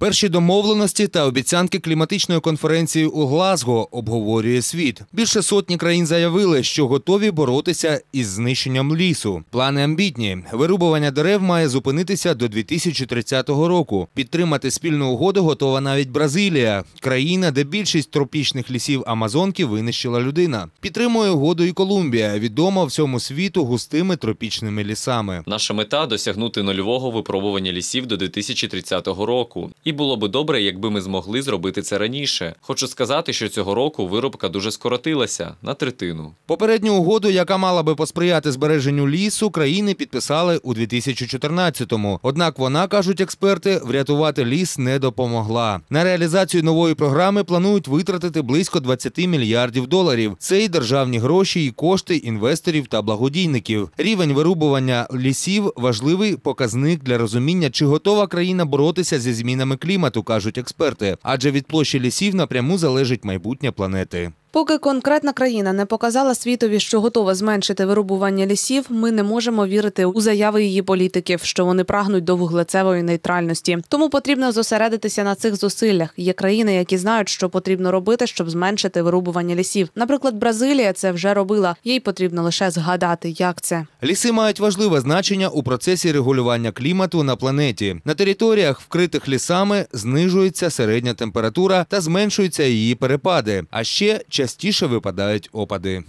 Перші домовленості та обіцянки кліматичної конференції у Глазго обговорює світ. Більше сотні країн заявили, що готові боротися із знищенням лісу. Плани амбітні. Вирубування дерев має зупинитися до 2030 року. Підтримати спільну угоду готова навіть Бразилія, країна, де більшість тропічних лісів Амазонки винищила людина. Підтримує угоду і Колумбія, відома всьому світу густими тропічними лісами. Наша мета досягнути нульового випробування лісів до 2030 року. І було би добре, якби ми змогли зробити це раніше. Хочу сказати, що цього року виробка дуже скоротилася на третину. Попередню угоду, яка мала би посприяти збереженню лісу, країни підписали у 2014-му. Однак вона кажуть експерти, врятувати ліс не допомогла. На реалізацію нової програми планують витратити близько 20 мільярдів доларів. Це і державні гроші, і кошти інвесторів та благодійників. Рівень вирубування лісів важливий показник для розуміння, чи готова країна боротися зі змінами клімату, кажуть експерти, адже від площі лісів напряму залежить майбутнє планети. Поки конкретна країна не показала світові, що готова зменшити вирубування лісів, ми не можемо вірити у заяви її політиків, що вони прагнуть до вуглецевої нейтральності. Тому потрібно зосередитися на цих зусиллях. Є країни, які знають, що потрібно робити, щоб зменшити вирубування лісів. Наприклад, Бразилія це вже робила. Їй потрібно лише згадати, як це. Ліси мають важливе значення у процесі регулювання клімату на планеті. На територіях, вкритих лісами, знижується середня температура та зменшуються її перепади. А ще частіше випадають опади.